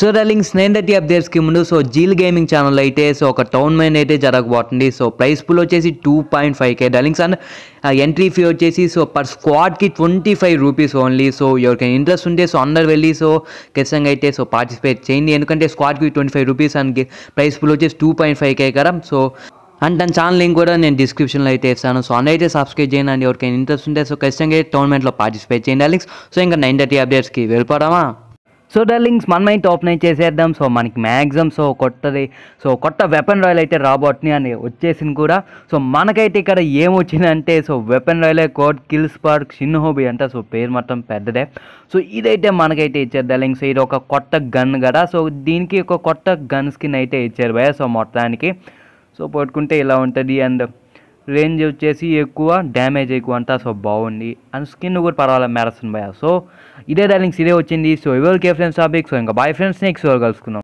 so darlings nine thirty అప్డేట్స్కి ముందు so జీల్ గేమింగ్ ఛానల్ అయితే సో ఒక టౌన్ మైన్ అయితే జరగబోతుంది సో ప్రైస్ ఫుల్ వచ్చేసి two point five K darlings and entry fee వచ్చేసి సో పర్ స్క్వాడ్కి twenty five rupees only so ఎవరికైనా ఇంట్రెస్ట్ ఉంటే సో అందరు వెళ్ళి సో ఖచ్చితంగా అయితే సో పార్టిసిపేట్ చేయండి ఎందుకంటే స్క్వాడ్కి twenty five rupees and prize pool వచ్చేసి టూ పాయింట్ ఫైవ్ కే కదా సో అండ్ దాని ఛానల్ లింక్ కూడా నేను డిస్క్రిప్షన్లో అయితే ఇస్తాను సో అందరూ అయితే సబ్స్క్రైబ్ చేయండి అండ్ ఎవరికైనా ఇంట్రెస్ట్ ఉంటే సో ఖచ్చితంగా టోర్నమెంట్లో పార్టిసిపేట్ చేయండి అలెక్స్ సో ఇంకా నైన్ థర్టీ అప్డేట్స్కి వెళ్ళిపోవడమా సో డార్లింగ్స్ మన మైన్ టాప్ నైన్ చేసేద్దాం సో మనకి మ్యాక్సిమం సో కొత్తది సో కొత్త వెపన్ రాయల్ అయితే రాబోట్ని అని వచ్చేసింది కూడా సో మనకైతే ఇక్కడ ఏమొచ్చిందంటే సో వెపన్ రాయలే కోడ్ కిల్ స్పార్క్ షిన్ హోబీ అంట సో పేరు మొత్తం పెద్దదే సో ఇదైతే మనకైతే ఇచ్చారు డార్లింగ్స్ ఇది ఒక కొత్త గన్ కదా సో దీనికి ఒక కొత్త గన్ స్కిన్ అయితే ఇచ్చారు భయ సో మొత్తానికి సో పట్టుకుంటే ఇలా ఉంటుంది అండ్ రేంజ్ వచ్చేసి ఎక్కువ డ్యామేజ్ ఎక్కువ అంతా సో బాగుంది అండ్ స్కిన్ కూడా పర్వాలేదు మ్యారథన్ భయ సో ఇదే డైలింగ్స్ ఇదే వచ్చింది సో ఎవరికి ఫ్రెండ్స్ టాపిక్ సో ఇంకా బాయ్ ఫ్రెండ్స్ నెక్స్ట్ కలుసుకుందాం